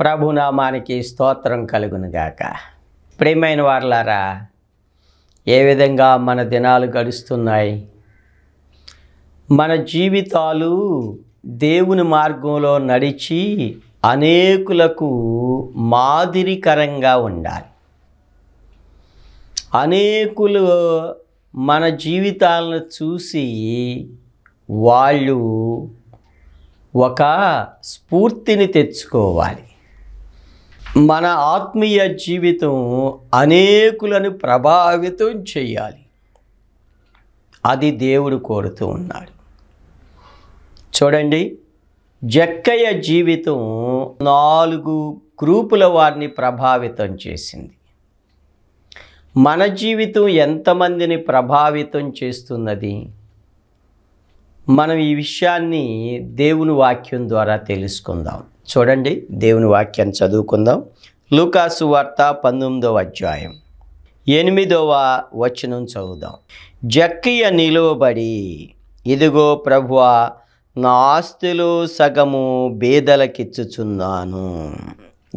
ప్రభునామానికి స్తోత్రం కలుగునుగాక ప్రేమైన వారలారా ఏ విధంగా మన దినాలు గడుస్తున్నాయి మన జీవితాలు దేవుని మార్గంలో నడిచి అనేకులకు మాదిరికరంగా ఉండాలి అనేకులు మన జీవితాలను చూసి వాళ్ళు ఒక స్ఫూర్తిని తెచ్చుకోవాలి మన ఆత్మీయ జీవితం అనేకులను ప్రభావితం చేయాలి అది దేవుడు కోరుతూ ఉన్నాడు చూడండి జక్కయ్య జీవితం నాలుగు గ్రూపుల వారిని ప్రభావితం చేసింది మన జీవితం ఎంతమందిని ప్రభావితం చేస్తున్నది మనం ఈ విషయాన్ని దేవుని వాక్యం ద్వారా తెలుసుకుందాం చూడండి దేవుని వాక్యాన్ని చదువుకుందాం లూకాసు వార్త పంతొమ్మిదవ అధ్యాయం ఎనిమిదవ వచనం చదువుదాం జక్కియ నిలువబడి ఇదిగో ప్రభువ నా ఆస్తులు సగము బీదలకిచ్చుచున్నాను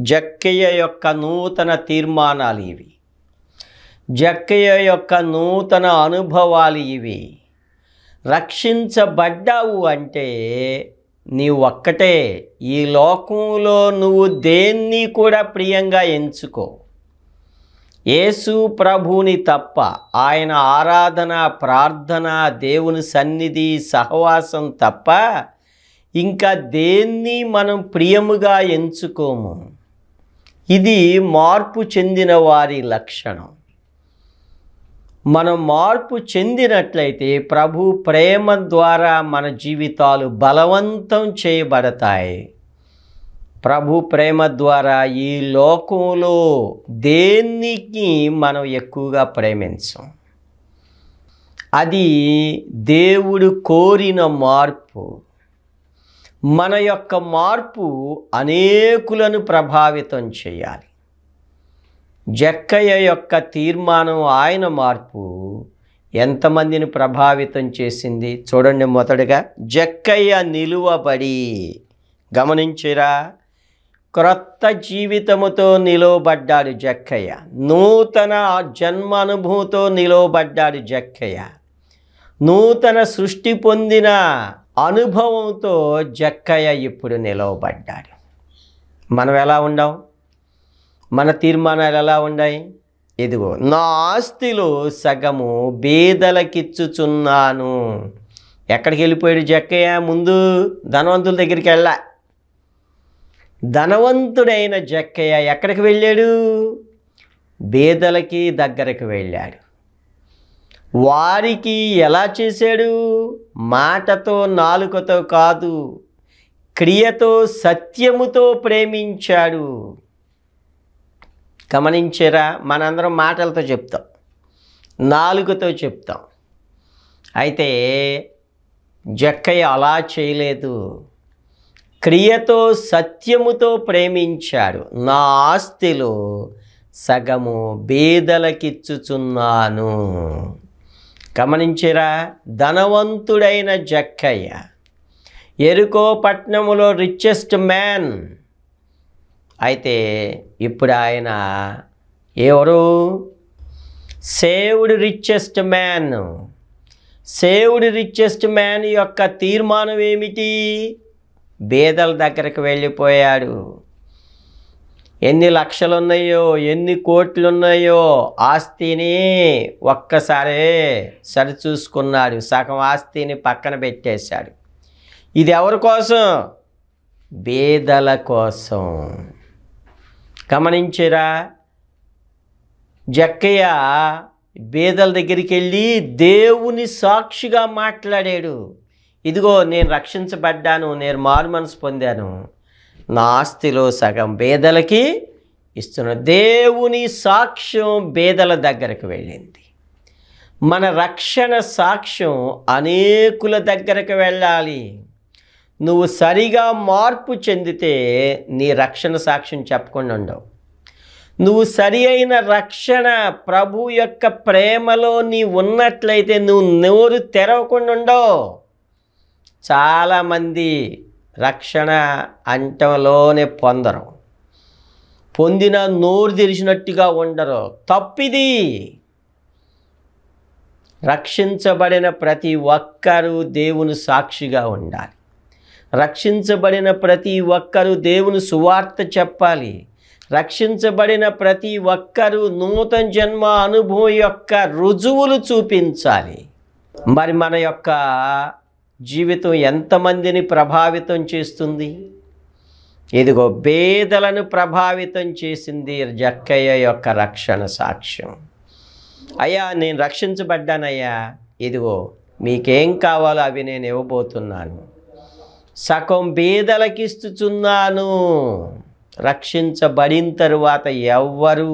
జక్కయ్య యొక్క నూతన తీర్మానాలు ఇవి జక్కయ్య యొక్క నూతన అనుభవాలు ఇవి రక్షించబడ్డావు అంటే నీ ఒక్కటే ఈ లోకంలో నువ్వు దేన్ని కూడా ప్రియంగా ఎంచుకో యేసు ప్రభుని తప్ప ఆయన ఆరాధన ప్రార్థన దేవుని సన్నిధి సహవాసం తప్ప ఇంకా దేన్ని మనం ప్రియముగా ఎంచుకోము ఇది మార్పు చెందిన వారి లక్షణం మనం మార్పు చెందినట్లయితే ప్రభు ప్రేమ ద్వారా మన జీవితాలు బలవంతం చేయబడతాయి ప్రభు ప్రేమ ద్వారా ఈ లోకంలో దేనికి మనం ఎక్కువగా ప్రేమించం అది దేవుడు కోరిన మార్పు మన యొక్క మార్పు అనేకులను ప్రభావితం చేయాలి జక్కయ్య యొక్క తీర్మానం ఆయన మార్పు ఎంతమందిని ప్రభావితం చేసింది చూడండి మొదటగా జక్కయ్య నిలువబడి గమనించిరా క్రొత్త జీవితముతో నిలువబడ్డాడు జక్కయ్య నూతన జన్మ అనుభవంతో నిలువబడ్డాడు జక్కయ్య నూతన సృష్టి పొందిన అనుభవంతో జక్కయ్య ఇప్పుడు నిలవబడ్డాడు మనం ఎలా ఉండం మన తీర్మానాలు ఎలా ఉన్నాయి ఇదిగో నా ఆస్తిలో సగము బీదలకిచ్చుచున్నాను ఎక్కడికి వెళ్ళిపోయాడు జక్కయ్య ముందు ధనవంతుల దగ్గరికి వెళ్ళా ధనవంతుడైన జక్కయ్య ఎక్కడికి వెళ్ళాడు బీదలకి దగ్గరకు వెళ్ళాడు వారికి ఎలా చేశాడు మాటతో నాలుకతో కాదు క్రియతో సత్యముతో ప్రేమించాడు గమనించరా మనందరం మాటలతో చెప్తాం నాలుగుతో చెప్తాం అయితే జక్కయ్య అలా చేయలేదు క్రియతో సత్యముతో ప్రేమించాడు నా ఆస్తిలో సగము బేదలకిచ్చుచున్నాను గమనించిరా ధనవంతుడైన జక్కయ్య ఎరుకోపట్నములో రిచెస్ట్ మ్యాన్ అయితే ఇప్పుడు ఆయన ఎవరు saved richest man saved richest man యొక్క తీర్మానం ఏమిటి బేదల దగ్గరకు వెళ్ళిపోయాడు ఎన్ని లక్షలు ఉన్నాయో ఎన్ని కోట్లు ఉన్నాయో ఆస్తిని ఒక్కసారే సరిచూసుకున్నాడు సగం ఆస్తిని పక్కన పెట్టేశాడు ఇది ఎవరి కోసం బేదల కోసం గమనించరా జక్కయ్య బీదల దగ్గరికి వెళ్ళి దేవుని సాక్షిగా మాట్లాడాడు ఇదిగో నేను రక్షించబడ్డాను నేను మారు మనసు పొందాను నా ఆస్తిలో సగం బేదలకి ఇస్తున్న దేవుని సాక్ష్యం బేదల దగ్గరకు వెళ్ళింది మన రక్షణ సాక్ష్యం అనేకుల దగ్గరకు వెళ్ళాలి నువ్వు సరిగా మార్పు చెందితే నీ రక్షణ సాక్ష్యం చెప్పకుండా ఉండవు నువ్వు సరి అయిన రక్షణ ప్రభు యొక్క ప్రేమలో నీ ఉన్నట్లయితే నువ్వు నోరు తెరవకుండా ఉండవు చాలామంది రక్షణ అంటలోనే పొందరు పొందిన నోరు తెరిచినట్టుగా ఉండరు తప్పిది రక్షించబడిన ప్రతి ఒక్కరూ దేవుని సాక్షిగా ఉండాలి రక్షించబడిన ప్రతి ఒక్కరూ దేవుని సువార్త చెప్పాలి రక్షించబడిన ప్రతి ఒక్కరూ నూతన జన్మ అనుభవం యొక్క రుజువులు చూపించాలి మరి మన యొక్క జీవితం ఎంతమందిని ప్రభావితం చేస్తుంది ఇదిగో బేదలను ప్రభావితం చేసింది జక్కయ్య యొక్క రక్షణ సాక్ష్యం అయ్యా నేను రక్షించబడ్డానయ్యా ఇదిగో మీకేం కావాలో అవి నేను ఇవ్వబోతున్నాను సకం బీదలకిస్తుచున్నాను రక్షించబడిన తరువాత ఎవ్వరు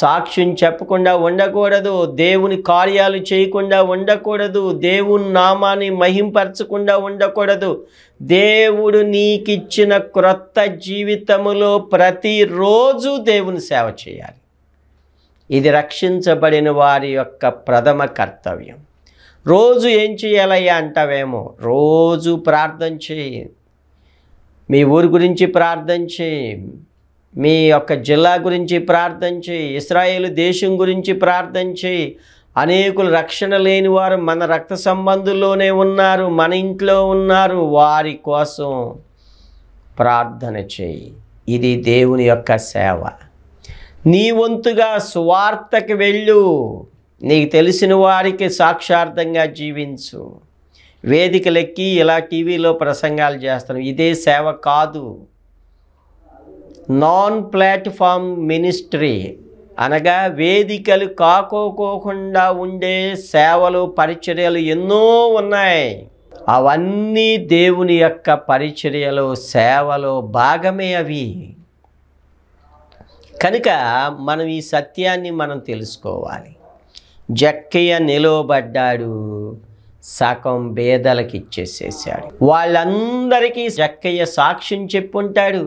సాక్ష్యం చెప్పకుండా ఉండకూడదు దేవుని కార్యాలు చేయకుండా ఉండకూడదు దేవుని నామాన్ని మహింపరచకుండా ఉండకూడదు దేవుడు నీకిచ్చిన క్రొత్త జీవితములో ప్రతిరోజు దేవుని సేవ చేయాలి ఇది రక్షించబడిన వారి యొక్క ప్రథమ కర్తవ్యం రోజు ఏం చేయాలయ్యా అంటావేమో రోజు ప్రార్థన చేయి మీ ఊరు గురించి ప్రార్థన చేయి మీ యొక్క జిల్లా గురించి ప్రార్థన చేయి ఇస్రాయేల్ దేశం గురించి ప్రార్థన చేయి అనేకులు రక్షణ లేని వారు మన రక్త సంబంధుల్లోనే ఉన్నారు మన ఇంట్లో ఉన్నారు వారి కోసం ప్రార్థన చేయి ఇది దేవుని యొక్క సేవ నీ వంతుగా స్వార్థకి వెళ్ళు నీకు తెలిసిన వారికి సాక్షార్థంగా జీవించు వేదికలెక్కి ఇలా టీవీలో ప్రసంగాలు చేస్తాను ఇదే సేవ కాదు నాన్ ప్లాట్ఫామ్ మినిస్ట్రీ అనగా వేదికలు కాకోకోకుండా ఉండే సేవలు పరిచర్యలు ఎన్నో ఉన్నాయి అవన్నీ దేవుని యొక్క పరిచర్యలు సేవలో భాగమే అవి కనుక మనం ఈ సత్యాన్ని మనం తెలుసుకోవాలి జక్కయ్య నిలవబడ్డాడు సగం బేదలకి ఇచ్చేసేసాడు వాళ్ళందరికీ జక్కయ్య సాక్ష్యం చెప్పుంటాడు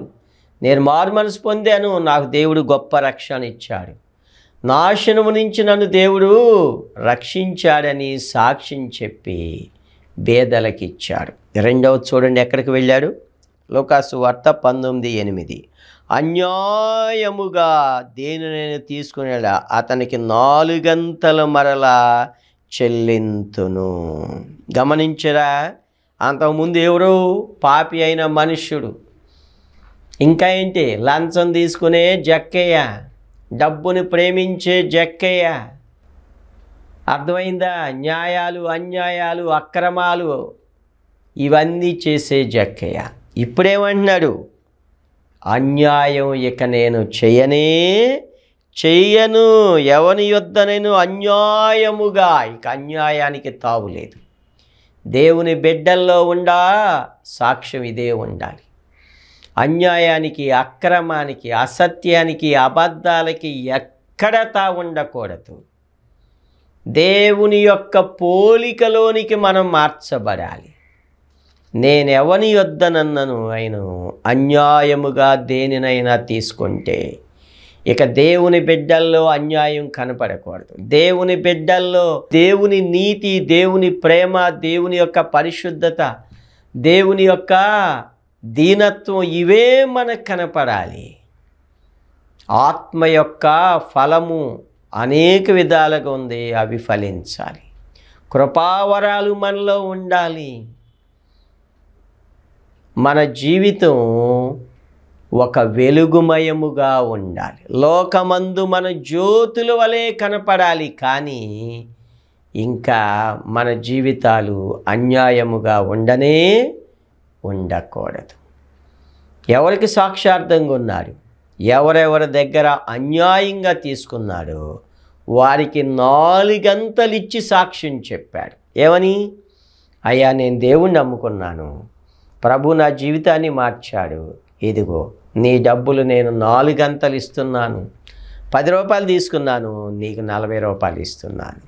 నేను మార్మనసు పొందాను నాకు దేవుడు గొప్ప రక్షణ ఇచ్చాడు నాశనము నుంచి నన్ను దేవుడు రక్షించాడని సాక్ష్యం చెప్పి బేదలకిచ్చాడు రెండవ చూడండి ఎక్కడికి వెళ్ళాడు లోకాసు వార్త పంతొమ్మిది ఎనిమిది అన్యాయముగా దేనినైనా తీసుకునేలా అతనికి నాలుగంతల మరలా చెల్లింతును గమనించరా అంతకుముందు ఎవరు పాపి అయిన మనుష్యుడు ఇంకా ఏంటి లంచం తీసుకునే జక్కయ్య డబ్బుని ప్రేమించే జక్కయ్య అర్థమైందా న్యాయాలు అన్యాయాలు అక్రమాలు ఇవన్నీ చేసే జక్కయ్య ఇప్పుడేమంటున్నాడు అన్యాయం ఇక నేను చేయనే చెయ్యను ఎవని యుద్ధ నేను అన్యాయముగా ఇక అన్యాయానికి తావులేదు దేవుని బిడ్డల్లో ఉండా సాక్ష్యం ఇదే ఉండాలి అన్యాయానికి అక్రమానికి అసత్యానికి అబద్ధాలకి ఎక్కడ తా ఉండకూడదు దేవుని యొక్క పోలికలోనికి మనం మార్చబడాలి నేనెవని నన్నను ఆయన అన్యాయముగా దేనినైనా తీసుకుంటే ఇక దేవుని బిడ్డల్లో అన్యాయం కనపడకూడదు దేవుని బిడ్డల్లో దేవుని నీతి దేవుని ప్రేమ దేవుని యొక్క పరిశుద్ధత దేవుని యొక్క దీనత్వం ఇవే మనకు కనపడాలి ఆత్మ యొక్క ఫలము అనేక విధాలుగా ఉంది అవి ఫలించాలి కృపావరాలు మనలో ఉండాలి మన జీవితం ఒక వెలుగుమయముగా ఉండాలి లోకమందు మన జ్యోతుల వలె కనపడాలి కానీ ఇంకా మన జీవితాలు అన్యాయముగా ఉండనే ఉండకూడదు ఎవరికి సాక్షార్థంగా ఉన్నారు ఎవరెవరి దగ్గర అన్యాయంగా తీసుకున్నాడో వారికి నాలుగంతలిచ్చి సాక్ష్యం చెప్పాడు ఏమని అయ్యా నేను దేవుణ్ణి నమ్ముకున్నాను ప్రభు నా జీవితాన్ని మార్చాడు ఇదిగో నీ డబ్బులు నేను నాలుగంతలు ఇస్తున్నాను పది రూపాయలు తీసుకున్నాను నీకు నలభై రూపాయలు ఇస్తున్నాను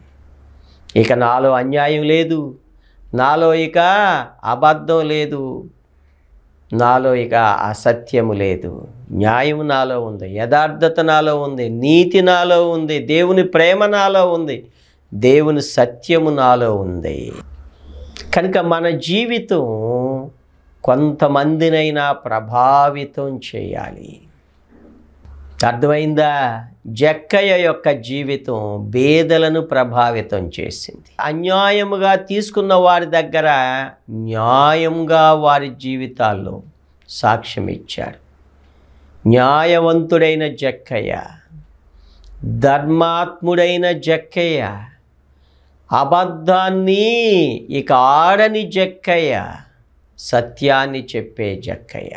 ఇక నాలో అన్యాయం లేదు నాలో ఇక అబద్ధం లేదు నాలో ఇక అసత్యము లేదు న్యాయం నాలో ఉంది యథార్థత నాలో ఉంది నీతి నాలో ఉంది దేవుని ప్రేమ నాలో ఉంది దేవుని సత్యము నాలో ఉంది కనుక మన జీవితం కొంతమందినైనా ప్రభావితం చేయాలి అర్థమైందా జక్కయ్య యొక్క జీవితం బేదలను ప్రభావితం చేసింది అన్యాయముగా తీసుకున్న వారి దగ్గర న్యాయంగా వారి జీవితాల్లో సాక్ష్యం ఇచ్చారు న్యాయవంతుడైన జక్కయ్య ధర్మాత్ముడైన జక్కయ్య అబద్ధాన్ని ఇక ఆడని జక్కయ్య సత్యాన్ని చెప్పే జక్కయ్య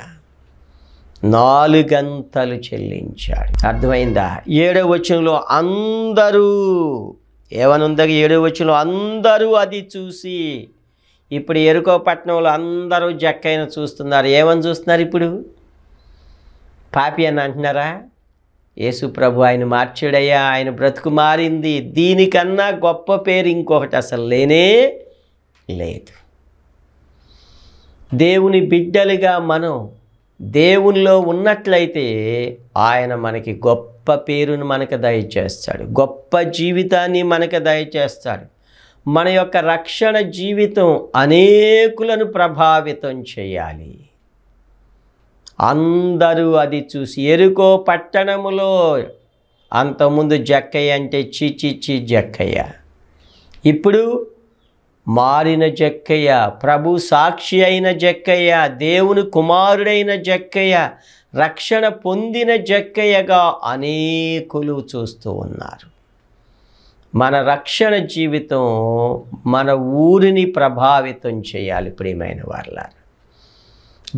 నాలుగంతలు చెల్లించాడు అర్థమైందా ఏడవ వచనంలో అందరూ ఏమనుందా ఏడవ వచనంలో అందరూ అది చూసి ఇప్పుడు ఎరుకో పట్టణంలో అందరూ జక్కయ్యను చూస్తున్నారు ఏమని చూస్తున్నారు ఇప్పుడు పాపి అని అంటున్నారా యేసు ప్రభు ఆయన మార్చాడయ్యా ఆయన బ్రతుకు మారింది దీనికన్నా గొప్ప పేరు ఇంకొకటి అసలు లేనే లేదు దేవుని బిడ్డలుగా మనం దేవునిలో ఉన్నట్లయితే ఆయన మనకి గొప్ప పేరును మనకు దయచేస్తాడు గొప్ప జీవితాన్ని మనకు దయచేస్తాడు మన యొక్క రక్షణ జీవితం అనేకులను ప్రభావితం చేయాలి అందరూ అది చూసి ఎరుకో పట్టణములో అంతకుముందు జక్కయ్య అంటే చీచిచి జక్కయ్య ఇప్పుడు మారిన జక్కయ్య ప్రభు సాక్షి అయిన జక్కయ్య దేవుని కుమారుడైన జక్కయ్య రక్షణ పొందిన జక్కయ్యగా అనేకులు చూస్తూ ఉన్నారు మన రక్షణ జీవితం మన ఊరిని ప్రభావితం చేయాలి ప్రియమైన వాళ్ళ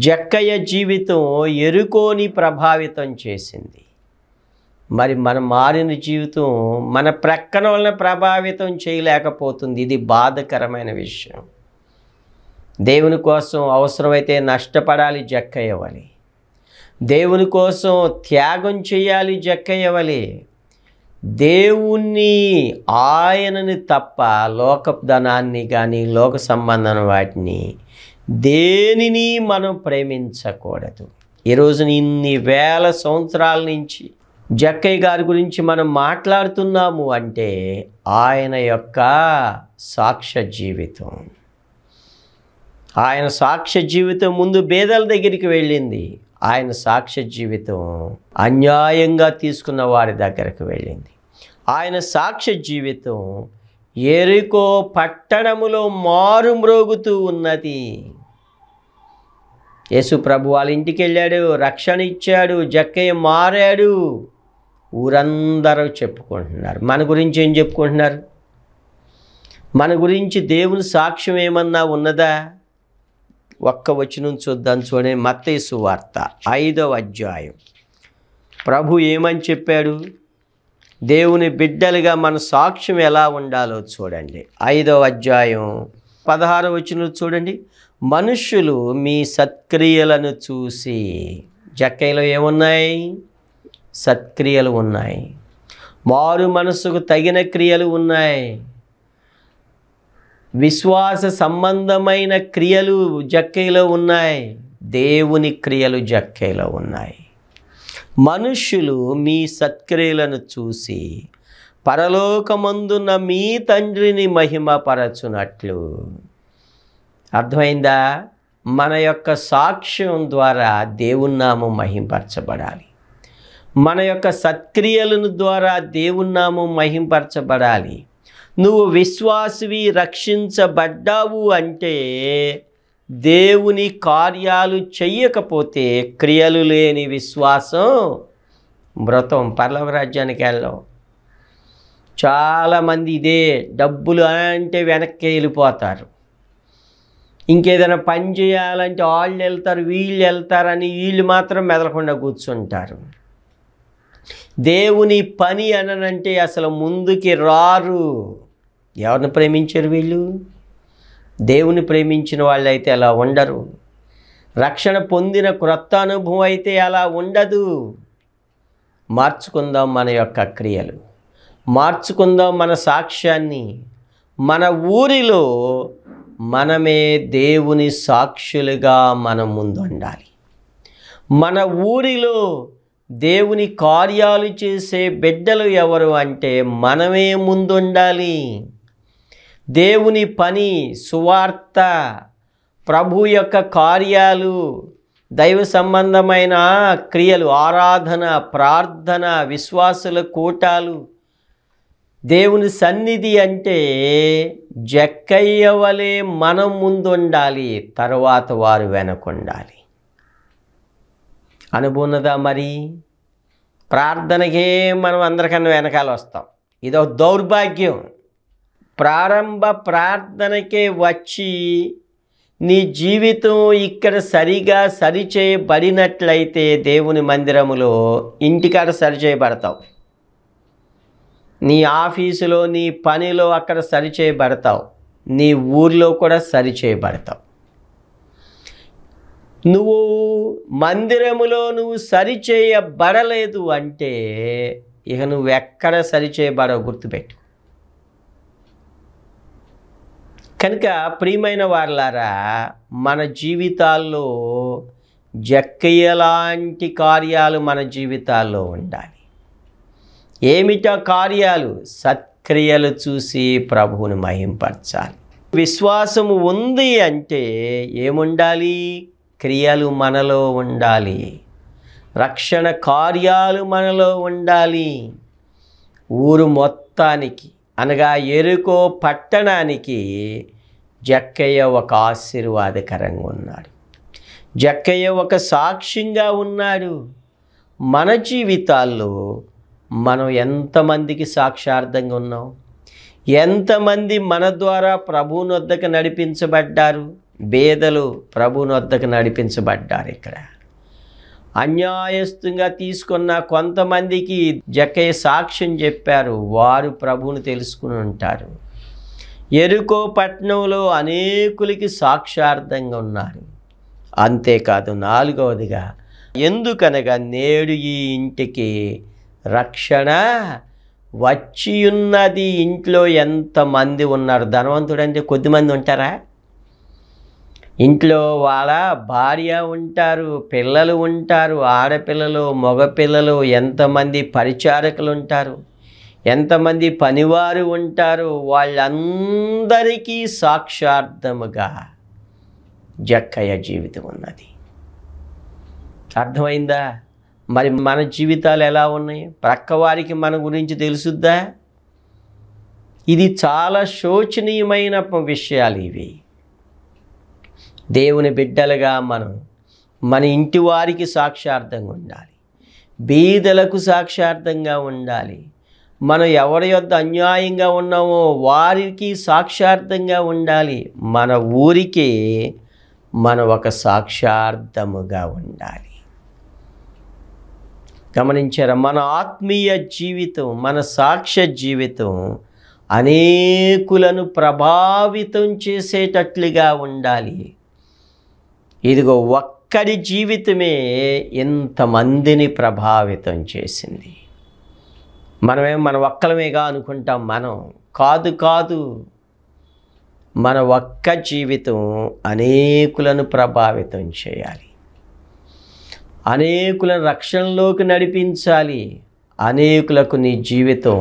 జక్కయ్య జీవితం ఎరుకోని ప్రభావితం చేసింది మరి మనం మారిన జీవితం మన ప్రక్కన వలన ప్రభావితం చేయలేకపోతుంది ఇది బాధకరమైన విషయం దేవుని కోసం అవసరమైతే నష్టపడాలి జక్కయ్యవాలి దేవుని కోసం త్యాగం చేయాలి జక్కయ్యవాలి దేవుణ్ణి ఆయనని తప్ప లోక ధనాన్ని కానీ లోక సంబంధం వాటిని దేనిని మనం ప్రేమించకూడదు ఈరోజు ఇన్ని వేల సంవత్సరాల నుంచి జక్కయ్య గారి గురించి మనం మాట్లాడుతున్నాము అంటే ఆయన యొక్క సాక్ష్య జీవితం ఆయన సాక్ష్య జీవితం ముందు భేదాల దగ్గరికి వెళ్ళింది ఆయన సాక్ష్య జీవితం అన్యాయంగా తీసుకున్న వారి దగ్గరకు వెళ్ళింది ఆయన సాక్ష్య జీవితం ఎరుకో పట్టణములో మారుమ్రోగుతూ ఉన్నది యేసు ప్రభు వాళ్ళ ఇంటికి వెళ్ళాడు రక్షణ ఇచ్చాడు జక్కయ్య మారాడు ఊరందరూ చెప్పుకుంటున్నారు మన గురించి ఏం చెప్పుకుంటున్నారు మన గురించి దేవుని సాక్ష్యం ఏమన్నా ఉన్నదా ఒక్క వచనం చూద్దాం చూడే మత్తేసు వార్త ఐదవ అధ్యాయం ప్రభు ఏమని చెప్పాడు దేవుని బిడ్డలుగా మన సాక్ష్యం ఎలా ఉండాలో చూడండి ఐదవ అధ్యాయం పదహారు వచ్చిన చూడండి మనుషులు మీ సత్క్రియలను చూసి జక్కైలో ఏమున్నాయి సత్క్రియలు ఉన్నాయి మారు మనసుకు తగిన క్రియలు ఉన్నాయి విశ్వాస సంబంధమైన క్రియలు జక్కైలో ఉన్నాయి దేవుని క్రియలు జక్కీలో ఉన్నాయి మనుష్యులు మీ సత్క్రియలను చూసి పరలోకమందున్న మీ తండ్రిని మహిమపరచునట్లు అర్థమైందా మన యొక్క సాక్ష్యం ద్వారా దేవున్నాము మహింపరచబడాలి మన యొక్క సత్క్రియలను ద్వారా నామం మహింపరచబడాలి నువ్వు విశ్వాసవి రక్షించబడ్డావు అంటే దేవుని కార్యాలు చెయ్యకపోతే క్రియలు లేని విశ్వాసం మృతం పర్లవ రాజ్యానికి వెళ్ళం చాలామంది ఇదే డబ్బులు అంటే వెనక్కి వెళ్ళిపోతారు ఇంకేదైనా పని చేయాలంటే వాళ్ళు వెళ్తారు వీళ్ళు వెళ్తారని వీళ్ళు మాత్రం మెదలకుండా కూర్చుంటారు దేవుని పని అనంటే అసలు ముందుకి రారు ఎవరిని ప్రేమించరు వీళ్ళు దేవుని ప్రేమించిన వాళ్ళు అయితే అలా ఉండరు రక్షణ పొందిన క్రొత్త అనుభవం అయితే అలా ఉండదు మార్చుకుందాం మన యొక్క క్రియలు మార్చుకుందాం మన సాక్ష్యాన్ని మన ఊరిలో మనమే దేవుని సాక్షులుగా మనం ఉండాలి మన ఊరిలో దేవుని కార్యాలు చేసే బిడ్డలు ఎవరు అంటే మనమే ముందుండాలి దేవుని పని సువార్త ప్రభు యొక్క కార్యాలు దైవ సంబంధమైన క్రియలు ఆరాధన ప్రార్థన విశ్వాసుల కూటాలు దేవుని సన్నిధి అంటే జక్కయ్య వలె మనం ముందుండాలి తర్వాత వారు వెనకుండాలి అనుభూన్నదా మరి ప్రార్థనకే మనం అందరికన్నా వెనకాల వస్తాం ఇదొక దౌర్భాగ్యం ప్రారంభ ప్రార్థనకే వచ్చి నీ జీవితం ఇక్కడ సరిగా సరిచేయబడినట్లయితే దేవుని మందిరములో ఇంటికాడ సరిచేయబడతావు నీ ఆఫీసులో నీ పనిలో అక్కడ సరిచేయబడతావు నీ ఊర్లో కూడా సరిచేయబడతావు నువ్వు మందిరములో నువ్వు సరిచేయబడలేదు అంటే ఇక నువ్వు ఎక్కడ సరిచేయబడవు గుర్తుపెట్టు కనుక ప్రియమైన వారలారా మన జీవితాల్లో జక్కయ్యలాంటి కార్యాలు మన జీవితాల్లో ఉండాలి ఏమిటా కార్యాలు సత్క్రియలు చూసి ప్రభువును మహింపరచాలి విశ్వాసము ఉంది అంటే ఏముండాలి క్రియలు మనలో ఉండాలి రక్షణ కార్యాలు మనలో ఉండాలి ఊరు మొత్తానికి అనగా ఎరుకో పట్టణానికి జక్కయ్య ఒక ఆశీర్వాదకరంగా ఉన్నాడు జక్కయ్య ఒక సాక్ష్యంగా ఉన్నాడు మన జీవితాల్లో మనం ఎంతమందికి సాక్షార్థంగా ఉన్నాం ఎంతమంది మన ద్వారా ప్రభువునొద్దకు నడిపించబడ్డారు బేదలు ప్రభునొద్దకు నడిపించబడ్డారు ఇక్కడ అన్యాయస్థంగా తీసుకున్న కొంతమందికి జకే సాక్ష్యం చెప్పారు వారు ప్రభువును తెలుసుకుని ఉంటారు ఎరుకో పట్టణంలో అనేకులకి సాక్షార్థంగా ఉన్నారు అంతేకాదు నాలుగవదిగా ఎందుకనగా నేడు ఈ ఇంటికి రక్షణ వచ్చి ఉన్నది ఇంట్లో ఎంతమంది ఉన్నారు ధనవంతుడంటే కొద్దిమంది ఉంటారా ఇంట్లో వాళ్ళ భార్య ఉంటారు పిల్లలు ఉంటారు ఆడపిల్లలు మగపిల్లలు ఎంతమంది పరిచారకులు ఉంటారు ఎంతమంది పనివారు ఉంటారు వాళ్ళందరికీ సాక్షార్థముగా జక్కయ్య జీవితం ఉన్నది అర్థమైందా మరి మన జీవితాలు ఎలా ఉన్నాయి ప్రక్కవారికి మన గురించి తెలుసుద్దా ఇది చాలా శోచనీయమైన విషయాలు ఇవి దేవుని బిడ్డలుగా మనం మన ఇంటి వారికి సాక్షార్థంగా ఉండాలి బీదలకు సాక్షార్థంగా ఉండాలి మనం ఎవరి యొద్ అన్యాయంగా ఉన్నామో వారికి సాక్షార్థంగా ఉండాలి మన ఊరికి మన ఒక సాక్షార్థముగా ఉండాలి గమనించారా మన ఆత్మీయ జీవితం మన సాక్ష్య జీవితం అనేకులను ప్రభావితం చేసేటట్లుగా ఉండాలి ఇదిగో ఒక్కడి జీవితమే ఇంతమందిని ప్రభావితం చేసింది మనమే మన ఒక్కలమేగా అనుకుంటాం మనం కాదు కాదు మన ఒక్క జీవితం అనేకులను ప్రభావితం చేయాలి అనేకులను రక్షణలోకి నడిపించాలి అనేకులకు నీ జీవితం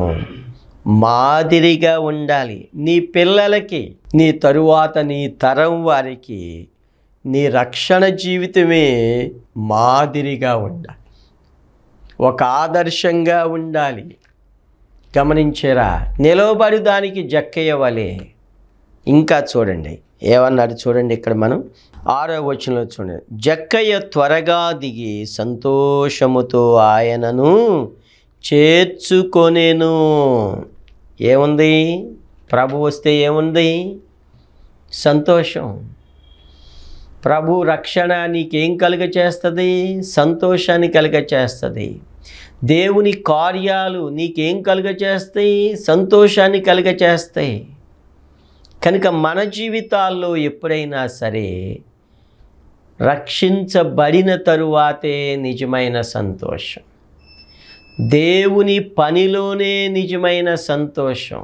మాదిరిగా ఉండాలి నీ పిల్లలకి నీ తరువాత నీ తరం వారికి నీ రక్షణ జీవితమే మాదిరిగా ఉండాలి ఒక ఆదర్శంగా ఉండాలి గమనించారా నిలవబడి దానికి జక్కయ్యవలే ఇంకా చూడండి ఏమన్నారు చూడండి ఇక్కడ మనం ఆరో వచనంలో చూడండి జక్కయ్య త్వరగా దిగి సంతోషముతో ఆయనను చేర్చుకొనేను ఏముంది ప్రభు వస్తే ఏముంది సంతోషం ప్రభు రక్షణ నీకేం కలుగ చేస్తుంది సంతోషాన్ని కలుగ చేస్తుంది దేవుని కార్యాలు నీకేం కలుగ చేస్తాయి సంతోషాన్ని కలుగ చేస్తాయి కనుక మన జీవితాల్లో ఎప్పుడైనా సరే రక్షించబడిన తరువాతే నిజమైన సంతోషం దేవుని పనిలోనే నిజమైన సంతోషం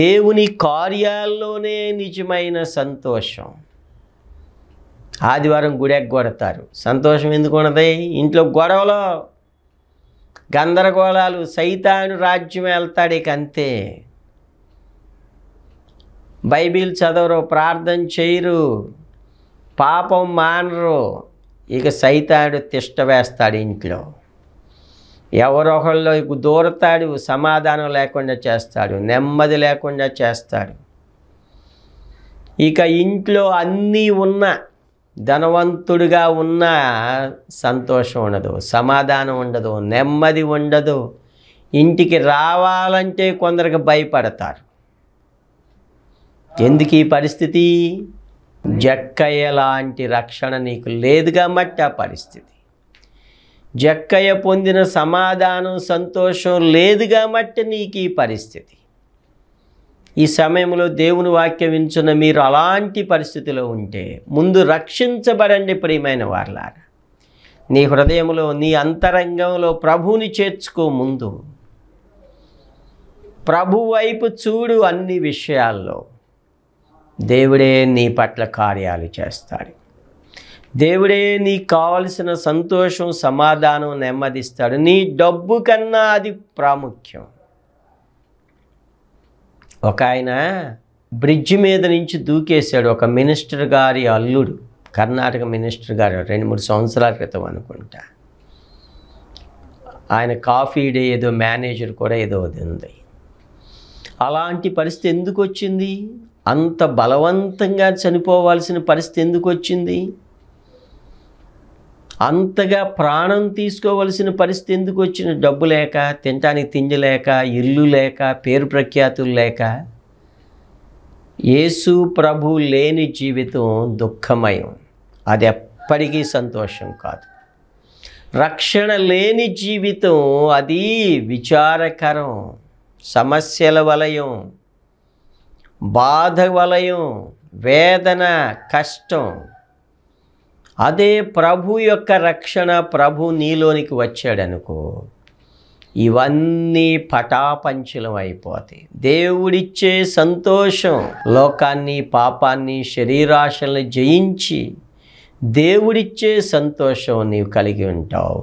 దేవుని కార్యాల్లోనే నిజమైన సంతోషం ఆదివారం గుడికి కొడతారు సంతోషం ఎందుకు ఉన్నది ఇంట్లో గొడవలో గందరగోళాలు సైతాను రాజ్యం వెళ్తాడు ఇక అంతే బైబిల్ చదవరు ప్రార్థన చేయరు పాపం మానరు ఇక సైతాడు తిష్ట వేస్తాడు ఇంట్లో ఎవరొకళ్ళు ఇక దూరతాడు సమాధానం లేకుండా చేస్తాడు నెమ్మది లేకుండా చేస్తాడు ఇక ఇంట్లో అన్నీ ఉన్నా ధనవంతుడిగా ఉన్న సంతోషం ఉండదు సమాధానం ఉండదు నెమ్మది ఉండదు ఇంటికి రావాలంటే కొందరికి భయపడతారు ఎందుకు ఈ పరిస్థితి జక్కయ్య లాంటి రక్షణ నీకు లేదుగా మట్టి ఆ పరిస్థితి జక్కయ్య పొందిన సమాధానం సంతోషం లేదుగా మట్టి నీకు ఈ పరిస్థితి ఈ సమయంలో దేవుని వాక్యం వించున్న మీరు అలాంటి పరిస్థితిలో ఉంటే ముందు రక్షించబడండి ప్రియమైన వారలారా నీ హృదయంలో నీ అంతరంగంలో ప్రభువుని చేర్చుకో ముందు ప్రభు వైపు చూడు అన్ని విషయాల్లో దేవుడే నీ పట్ల కార్యాలు చేస్తాడు దేవుడే నీకు కావలసిన సంతోషం సమాధానం నెమ్మదిస్తాడు నీ డబ్బు కన్నా అది ప్రాముఖ్యం ఒక ఆయన బ్రిడ్జ్ మీద నుంచి దూకేశాడు ఒక మినిస్టర్ గారి అల్లుడు కర్ణాటక మినిస్టర్ గారు రెండు మూడు సంవత్సరాల క్రితం అనుకుంటా ఆయన కాఫీ డే ఏదో మేనేజర్ కూడా ఏదో ఉంది అలాంటి పరిస్థితి ఎందుకు వచ్చింది అంత బలవంతంగా చనిపోవాల్సిన పరిస్థితి ఎందుకు వచ్చింది అంతగా ప్రాణం తీసుకోవలసిన పరిస్థితి ఎందుకు వచ్చిన డబ్బు లేక తినటానికి తిండి లేక ఇల్లు లేక పేరు ప్రఖ్యాతులు లేక యేసు ప్రభు లేని జీవితం దుఃఖమయం అది ఎప్పటికీ సంతోషం కాదు రక్షణ లేని జీవితం అది విచారకరం సమస్యల వలయం బాధ వలయం వేదన కష్టం అదే ప్రభు యొక్క రక్షణ ప్రభు నీలోనికి వచ్చాడనుకో ఇవన్నీ పటాపంచలం అయిపోతాయి దేవుడిచ్చే సంతోషం లోకాన్ని పాపాన్ని శరీరాశలను జయించి దేవుడిచ్చే సంతోషం నీవు కలిగి ఉంటావు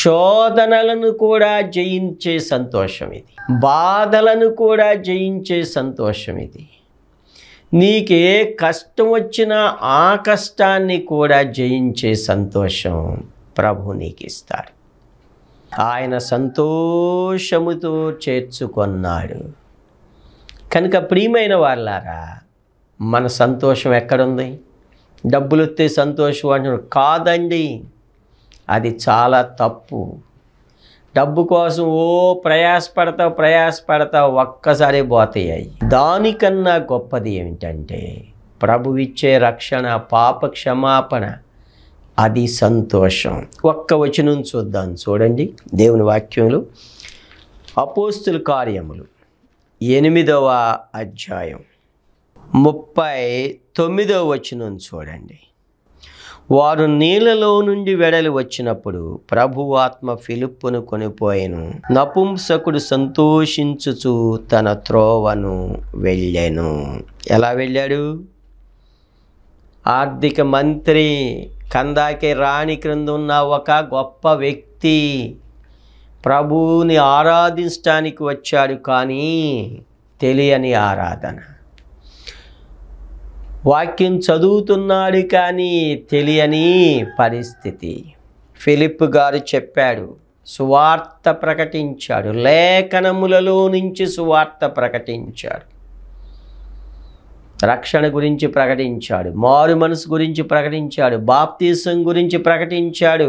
శోధనలను కూడా జయించే సంతోషం ఇది బాధలను కూడా జయించే సంతోషం ఇది నీకే కష్టం వచ్చినా ఆ కష్టాన్ని కూడా జయించే సంతోషం ప్రభు నీకు ఇస్తారు ఆయన సంతోషముతో చేర్చుకొన్నాడు కనుక ప్రియమైన వాళ్ళారా మన సంతోషం ఎక్కడుంది డబ్బులు వస్తే సంతోషం అంటున్నాడు కాదండి అది చాలా తప్పు డబ్బు కోసం ఓ ప్రయాసపడతావు ప్రయాసపడతావు ఒక్కసారి పోతాయి దానికన్నా గొప్పది ఏమిటంటే ప్రభువిచ్చే రక్షణ పాప క్షమాపణ అది సంతోషం ఒక్క వచనం చూద్దాం చూడండి దేవుని వాక్యములు అపోస్తుల కార్యములు ఎనిమిదవ అధ్యాయం ముప్పై తొమ్మిదవ వచనం చూడండి వారు నీళ్లలో నుండి వెడలి వచ్చినప్పుడు ప్రభు ఆత్మ ఫిలిప్పును కొనిపోయెను నపుంసకుడు సంతోషించుచు తన త్రోవను వెళ్ళెను ఎలా వెళ్ళాడు ఆర్థిక మంత్రి కందాకే రాణి క్రింద ఉన్న ఒక గొప్ప వ్యక్తి ప్రభువుని ఆరాధించడానికి వచ్చాడు కానీ తెలియని ఆరాధన వాక్యం చదువుతున్నాడు కానీ తెలియని పరిస్థితి ఫిలిప్ గారు చెప్పాడు సువార్త ప్రకటించాడు లేఖనములలో నుంచి సువార్త ప్రకటించాడు రక్షణ గురించి ప్రకటించాడు మారు మనసు గురించి ప్రకటించాడు బాప్తీసం గురించి ప్రకటించాడు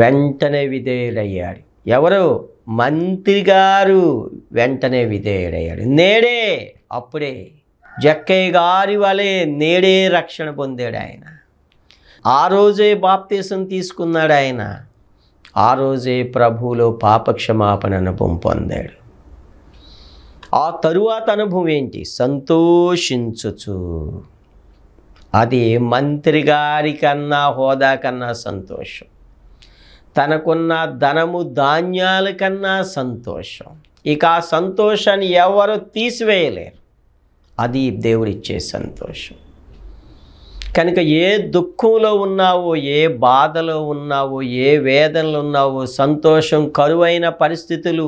వెంటనే విధేయుడయ్యాడు ఎవరు మంత్రి గారు వెంటనే విధేయుడయ్యాడు నేడే అప్పుడే జక్కయ్య గారి వలె నేడే రక్షణ పొందాడు ఆయన ఆ రోజే బాప్తీసం తీసుకున్నాడు ఆయన ఆ రోజే ప్రభువులో అనుభవం పొందాడు ఆ తరువాత అనుభవం ఏంటి సంతోషించుచు అది మంత్రి గారి కన్నా హోదా కన్నా సంతోషం తనకున్న ధనము ధాన్యాల కన్నా సంతోషం ఇక ఆ సంతోషాన్ని ఎవరు తీసివేయలేరు అది దేవుడిచ్చే సంతోషం కనుక ఏ దుఃఖంలో ఉన్నావో ఏ బాధలో ఉన్నావో ఏ వేదనలు ఉన్నావో సంతోషం కరువైన పరిస్థితులు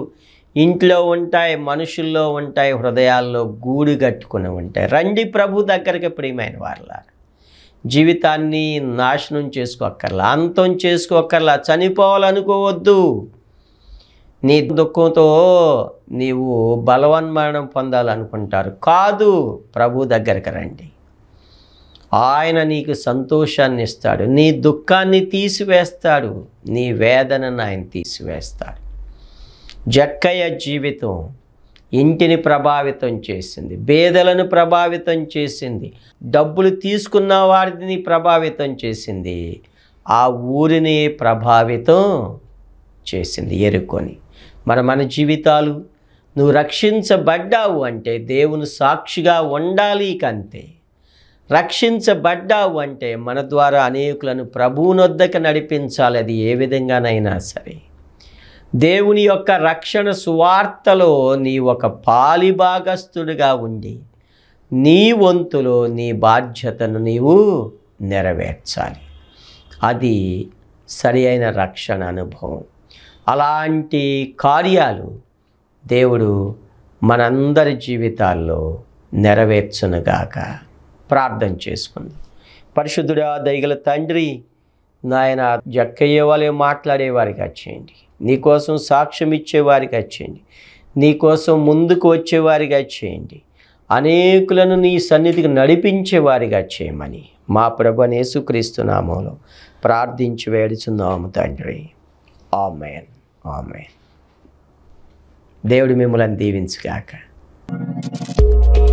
ఇంట్లో ఉంటాయి మనుషుల్లో ఉంటాయి హృదయాల్లో గూడు కట్టుకుని ఉంటాయి రండి ప్రభు దగ్గరికి ప్రియమైన వారిలా జీవితాన్ని నాశనం చేసుకోక్కర్లా అంతం చేసుకోక్కర్లా చనిపోవాలనుకోవద్దు నీ దుఃఖంతో నీవు బలవన్మరణం పొందాలనుకుంటారు కాదు ప్రభు దగ్గరికి రండి ఆయన నీకు సంతోషాన్ని ఇస్తాడు నీ దుఃఖాన్ని తీసివేస్తాడు నీ వేదనను ఆయన తీసివేస్తాడు జక్కయ్య జీవితం ఇంటిని ప్రభావితం చేసింది బేదలను ప్రభావితం చేసింది డబ్బులు తీసుకున్న వారిని ప్రభావితం చేసింది ఆ ఊరిని ప్రభావితం చేసింది ఎరుకొని మరి మన జీవితాలు నువ్వు రక్షించబడ్డావు అంటే దేవుని సాక్షిగా ఉండాలి కంతే రక్షించబడ్డావు అంటే మన ద్వారా అనేకులను ప్రభువునొద్దకు నడిపించాలి అది ఏ విధంగానైనా సరే దేవుని యొక్క రక్షణ సువార్తలో నీ ఒక పాలిభాగస్థుడిగా ఉండి నీ వంతులో నీ బాధ్యతను నీవు నెరవేర్చాలి అది సరి అయిన రక్షణ అనుభవం అలాంటి కార్యాలు దేవుడు మనందరి జీవితాల్లో నెరవేర్చునుగాక ప్రార్థన చేసుకుంది పరిశుద్ధుడా దైగల తండ్రి నాయన జక్కయ్యే వాళ్ళే మాట్లాడేవారికి వచ్చేయండి నీకోసం సాక్ష్యం ఇచ్చేవారికి వచ్చేయండి నీకోసం ముందుకు వచ్చేవారిగా చేయండి అనేకులను నీ సన్నిధికి నడిపించేవారిగా చేయమని మా ప్రభు నేసుక్రీస్తు నామంలో ప్రార్థించి వేడుచున్నాము తండ్రి ఆమెన్ ఆమె దేవుడు మిమ్మల్ని దీవించుగాక thank you